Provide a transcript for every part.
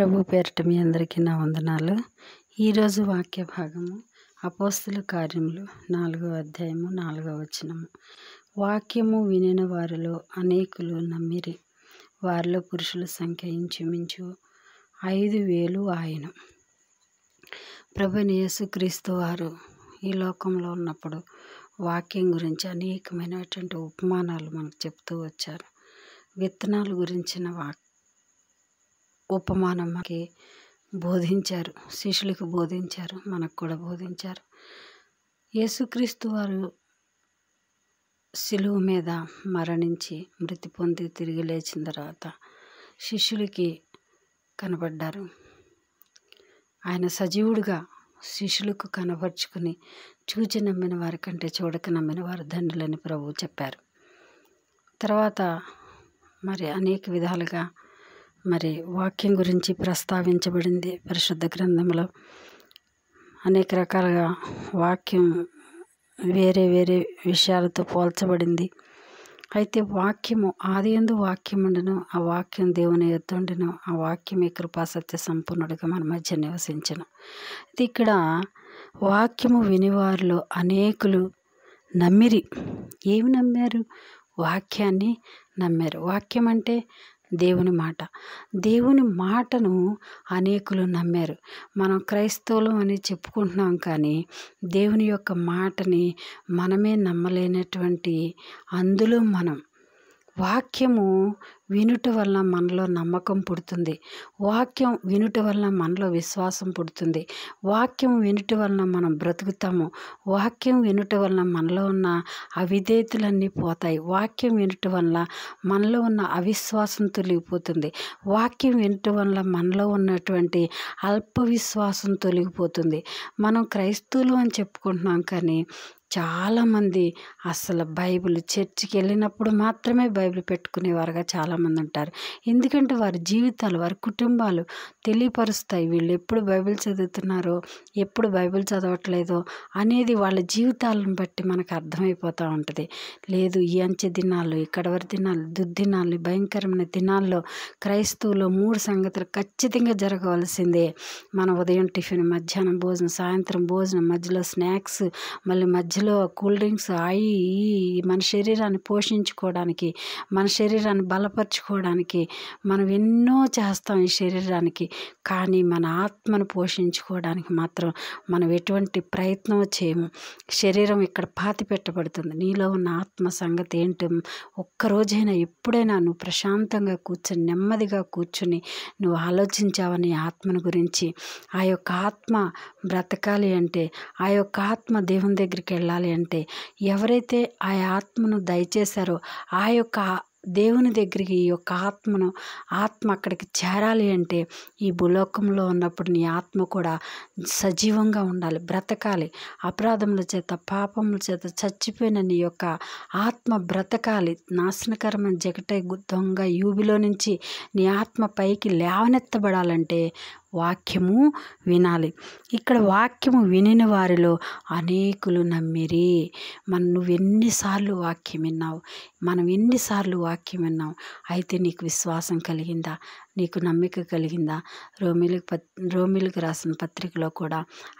ప్రభు పేరిట మీ అందరికీ నా వందనాలు ఈరోజు వాక్య భాగము అపోస్తుల కార్యములు నాలుగో అధ్యాయము నాలుగో వచనము వాక్యము వినిన వారిలో అనేకులు నమ్మిరి వారిలో పురుషుల సంఖ్య ఇంచుమించు ఐదు వేలు ఆయన ప్రభుని యేసుక్రీస్తు వారు ఈ లోకంలో ఉన్నప్పుడు వాక్యం గురించి అనేకమైనటువంటి ఉపమానాలు మనకు చెప్తూ వచ్చారు విత్తనాల గురించిన వాక్ ఉపమానం మనకి బోధించారు శిష్యులకు బోధించారు మనకు కూడా బోధించారు యేసుక్రీస్తు వారు సిలువు మీద మరణించి మృతి పొంది తిరిగి లేచిన తర్వాత శిష్యులకి కనబడ్డారు ఆయన సజీవుడిగా శిష్యులకు కనపరుచుకుని చూచి నమ్మిన వారి కంటే చూడక నమ్మిన వారు దండులని ప్రభువు చెప్పారు తర్వాత మరి అనేక విధాలుగా మరి వాక్యం గురించి ప్రస్తావించబడింది పరిశుద్ధ గ్రంథంలో అనేక రకాలుగా వాక్యం వేరే వేరే విషయాలతో పోల్చబడింది అయితే వాక్యము ఆది ఎందు వాక్యం ఉండను ఆ వాక్యం దేవుని ఎత్తుండెను ఆ వాక్యమే కృపా సత్య సంపూర్ణుడిగా మన మధ్య నివసించను ఇది ఇక్కడ వాక్యము వినివారిలో అనేకులు నమ్మిరి ఏమి నమ్మారు వాక్యాన్ని నమ్మారు వాక్యం అంటే దేవుని మాట దేవుని మాటను అనేకులు నమ్మారు మనం క్రైస్తవులం అని చెప్పుకుంటున్నాం కానీ దేవుని యొక్క మాటని మనమే నమ్మలేనటువంటి అందులో మనం వాక్యము వినుట వలన మనలో నమ్మకం పుడుతుంది వాక్యం వినుట వలన మనలో విశ్వాసం పుడుతుంది వాక్యం వినుట వలన మనం బ్రతుకుతాము వాక్యం వినుట వలన మనలో ఉన్న అవిధేతులన్నీ పోతాయి వాక్యం వినుట వలన మనలో ఉన్న అవిశ్వాసం తొలగిపోతుంది వాక్యం వినుట వల్ల మనలో ఉన్నటువంటి అల్ప విశ్వాసం తొలగిపోతుంది మనం క్రైస్తవులు అని చెప్పుకుంటున్నాం కానీ చాలామంది అసలు బైబిల్ చర్చికి వెళ్ళినప్పుడు మాత్రమే బైబిల్ పెట్టుకునేవారుగా చాలామంది ఉంటారు ఎందుకంటే వారి జీవితాలు వారి కుటుంబాలు తెలియపరుస్తాయి వీళ్ళు ఎప్పుడు బైబిల్ చదువుతున్నారో ఎప్పుడు బైబిల్ చదవట్లేదో అనేది వాళ్ళ జీవితాలను బట్టి మనకు అర్థమైపోతూ ఉంటుంది లేదు ఈ అంచె దినాలు వారి దినాలు దుర్దినాలు భయంకరమైన దినాల్లో క్రైస్తవులు మూడు సంగతులు ఖచ్చితంగా జరగవలసిందే మన ఉదయం టిఫిన్ మధ్యాహ్నం భోజనం సాయంత్రం భోజనం మధ్యలో స్నాక్స్ మళ్ళీ మధ్య ఫ్రిడ్జ్లో కూల్ డ్రింక్స్ అవి మన శరీరాన్ని పోషించుకోవడానికి మన శరీరాన్ని బలపరచుకోవడానికి మనం ఎన్నో చేస్తాం ఈ శరీరానికి కానీ మన ఆత్మను పోషించుకోవడానికి మాత్రం మనం ఎటువంటి ప్రయత్నం చేయము శరీరం ఇక్కడ పాతి పెట్టబడుతుంది నీలో ఉన్న ఆత్మ సంగతి ఏంటి ఒక్కరోజైనా ఎప్పుడైనా నువ్వు ప్రశాంతంగా కూర్చొని నెమ్మదిగా కూర్చుని నువ్వు ఆలోచించావని ఆత్మను గురించి ఆ యొక్క ఆత్మ బ్రతకాలి అంటే ఆ యొక్క ఆత్మ దేవుని దగ్గరికి వెళ్ళాలి వెళ్ళాలి అంటే ఎవరైతే ఆ ఆత్మను దయచేశారో ఆ యొక్క దేవుని దగ్గరికి ఈ యొక్క ఆత్మను ఆత్మ అక్కడికి చేరాలి అంటే ఈ భూలోకంలో ఉన్నప్పుడు నీ ఆత్మ కూడా సజీవంగా ఉండాలి బ్రతకాలి అపరాధముల చేత పాపముల చేత చచ్చిపోయిన నీ యొక్క ఆత్మ బ్రతకాలి నాశనకరమైన జగట దొంగ యూబిలో నుంచి నీ ఆత్మ పైకి లేవనెత్తబడాలంటే వాక్యము వినాలి ఇక్కడ వాక్యము వినిన వారిలో అనేకులు నమ్మిరి మన నువ్వు ఎన్నిసార్లు వాక్యం విన్నావు మనం ఎన్నిసార్లు వాక్యం విన్నాం అయితే నీకు విశ్వాసం కలిగిందా నీకు నమ్మిక కలిగిందా రోమిలు పత్ రోమిలకు రాసిన పత్రికలో కూడా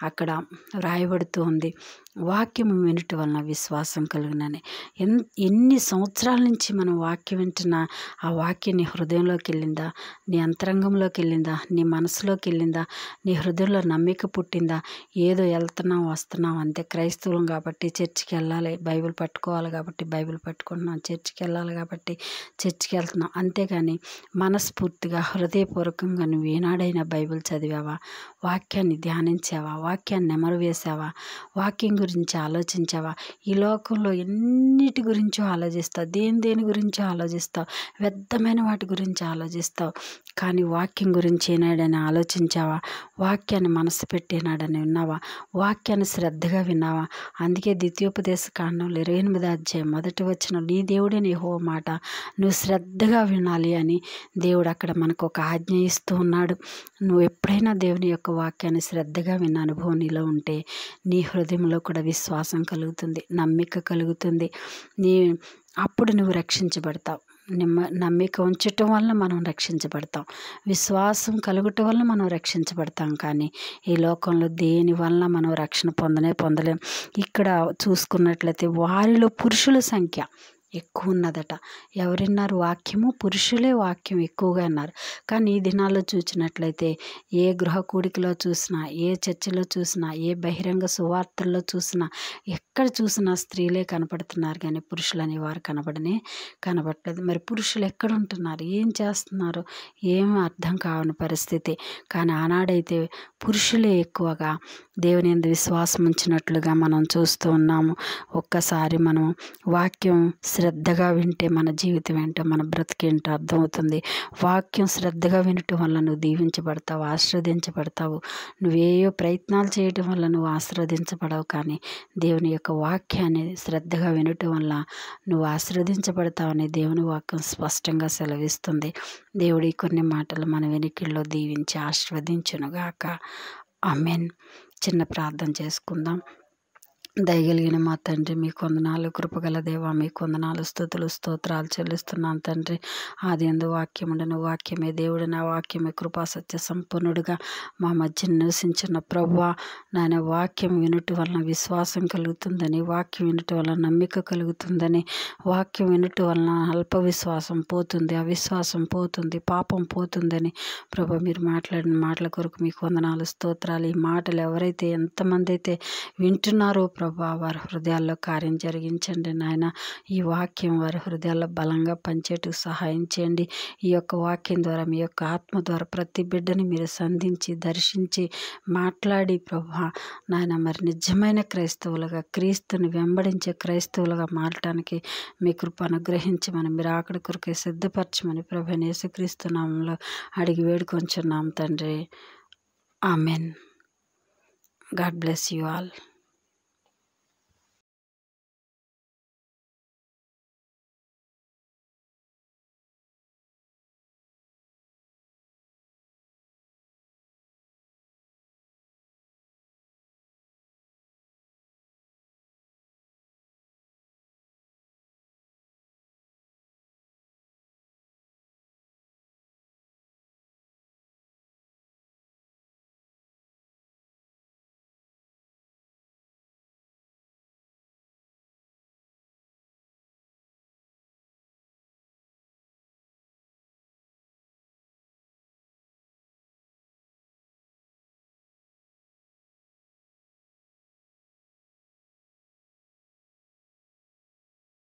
అక్కడ వ్రాయబడుతూ ఉంది వాక్యం వినటం వలన విశ్వాసం కలిగినని ఎన్ ఎన్ని సంవత్సరాల నుంచి మనం వాక్యం వింటున్నా ఆ వాక్యం నీ హృదయంలోకి వెళ్ళిందా నీ అంతరంగంలోకి వెళ్ళిందా నీ మనసులోకి వెళ్ళిందా నీ హృదయంలో నమ్మిక పుట్టిందా ఏదో వెళ్తున్నాం వస్తున్నాం అంతే క్రైస్తవులం కాబట్టి చర్చికి వెళ్ళాలి బైబిల్ పట్టుకోవాలి కాబట్టి బైబిల్ పట్టుకుంటున్నాం చర్చికి వెళ్ళాలి కాబట్టి చర్చికి వెళ్తున్నాం అంతేగాని మనస్ఫూర్తిగా నిజంగా హృదయపూర్వకంగా నువ్వు ఏనాడైనా బైబిల్ చదివావా వాక్యాన్ని ధ్యానించావా వాక్యాన్ని నెమరు వేసావా వాక్యం గురించి ఆలోచించావా ఈ లోకంలో ఎన్నిటి గురించో ఆలోచిస్తావు దేని దేని గురించో ఆలోచిస్తావు వ్యర్థమైన వాటి గురించి ఆలోచిస్తావు కానీ వాక్యం గురించి ఏనాడైనా ఆలోచించావా వాక్యాన్ని మనసు పెట్టేనాడని విన్నావా వాక్యాన్ని శ్రద్ధగా విన్నావా అందుకే ద్వితీయోపదేశ కాండంలో ఇరవై ఎనిమిది అధ్యాయం మొదటి వచ్చిన నీ దేవుడే నీ హో మాట నువ్వు శ్రద్ధగా వినాలి అని దేవుడు అక్కడ మన మనకు ఒక ఆజ్ఞ ఇస్తూ ఉన్నాడు నువ్వు ఎప్పుడైనా దేవుని యొక్క వాక్యాన్ని శ్రద్ధగా విన్న అనుభవం నీలో ఉంటే నీ హృదయంలో కూడా విశ్వాసం కలుగుతుంది నమ్మిక కలుగుతుంది నీ అప్పుడు నువ్వు రక్షించబడతావు నిమ్మ నమ్మిక ఉంచటం వల్ల మనం రక్షించబడతాం విశ్వాసం కలుగటం వల్ల మనం రక్షించబడతాం కానీ ఈ లోకంలో దేని వల్ల మనం రక్షణ పొందనే పొందలేం ఇక్కడ చూసుకున్నట్లయితే వారిలో పురుషుల సంఖ్య ఎక్కువ ఉన్నదట ఎవరిన్నారు వాక్యము పురుషులే వాక్యం ఎక్కువగా అన్నారు కానీ ఈ దినాల్లో చూసినట్లయితే ఏ గృహ కూడికలో చూసినా ఏ చర్చిలో చూసినా ఏ బహిరంగ సువార్తల్లో చూసినా ఎక్కడ చూసినా స్త్రీలే కనపడుతున్నారు కానీ పురుషులు అనేవారు కనబడనే కనబడలేదు మరి పురుషులు ఎక్కడ ఉంటున్నారు ఏం చేస్తున్నారు ఏం అర్థం కావని పరిస్థితి కానీ ఆనాడైతే పురుషులే ఎక్కువగా దేవుని ఎందు విశ్వాసం ఉంచినట్లుగా మనం చూస్తూ ఉన్నాము ఒక్కసారి మనం వాక్యం శ్రద్ధగా వింటే మన జీవితం ఏంటో మన బ్రతికేంటో అర్థమవుతుంది వాక్యం శ్రద్ధగా వినటం వల్ల నువ్వు దీవించబడతావు ఆశ్రవదించబడతావు నువ్వేయో ప్రయత్నాలు చేయటం వల్ల నువ్వు ఆస్వాదించబడవు కానీ దేవుని యొక్క వాక్యాన్ని శ్రద్ధగా వినటం వల్ల నువ్వు అని దేవుని వాక్యం స్పష్టంగా సెలవిస్తుంది దేవుడి కొన్ని మాటలు మన వెనుకల్లో దీవించి ఆశ్రవదించునుగాక ఆమెన్ చిన్న ప్రార్థన చేసుకుందాం దయగలిగిన మా తండ్రి మీ కొందనాలు కృపగల దేవ మీ కొందనాలు స్థుతులు స్తోత్రాలు చెల్లిస్తున్నాను తండ్రి ఆది ఎందు వాక్యముడను వాక్యమే నా వాక్యమే కృపా సత్య సంపన్నుడుగా మా మధ్య నివసించిన ప్రభు నాయన వాక్యం వినటి వలన విశ్వాసం కలుగుతుందని వాక్యం వినటి వలన నమ్మిక కలుగుతుందని వాక్యం వినటి వలన అల్ప విశ్వాసం పోతుంది అవిశ్వాసం పోతుంది పాపం పోతుందని ప్రభు మీరు మాట్లాడిన మాటల కొరకు మీకు వందనాలు స్తోత్రాలు ఈ మాటలు ఎవరైతే ఎంతమంది అయితే వింటున్నారో ప్రభా వారి హృదయాల్లో కార్యం జరిగించండి నాయన ఈ వాక్యం వారి హృదయాల్లో బలంగా పంచేటకు సహాయం చేయండి ఈ యొక్క వాక్యం ద్వారా మీ యొక్క ఆత్మ ద్వారా ప్రతి బిడ్డని మీరు సంధించి దర్శించి మాట్లాడి ప్రభా నాయన మరి నిజమైన క్రైస్తవులుగా క్రీస్తుని వెంబడించే క్రైస్తవులుగా మారటానికి మీ కృప అనుగ్రహించమని మీరు ఆకడి కొరకే సిద్ధపరచమని ప్రభు యేసుక్రీస్తు నామంలో అడిగి వేడుకొంచున్నాం తండ్రి amen God bless you all